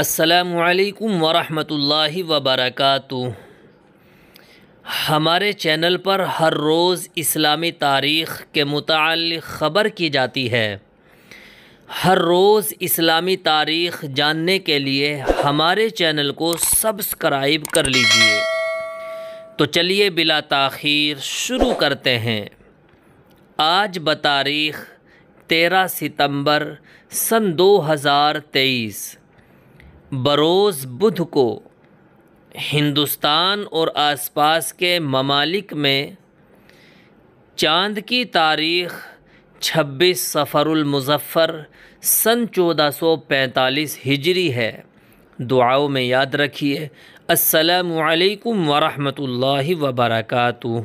السلام علیکم ورحمۃ اللہ وبرکاتہ ہمارے چینل پر ہر روز اسلامی تاریخ کے متعلق خبر کی جاتی ہے ہر روز اسلامی تاریخ جاننے کے لیے ہمارے چینل کو سبسکرائب کر لیجئے تو چلیے بلا تاخیر شروع کرتے ہیں آج بتاریخ تیرہ ستمبر سن دو ہزار تیئیس बरोज़ बुध को हिंदुस्तान और आसपास के ममालिक में चांद की तारीख़ 26 सफ़रुलमज़फ़र सन 1445 हिजरी है दुआओं में याद रखिए असलकम वरहमल वबरकू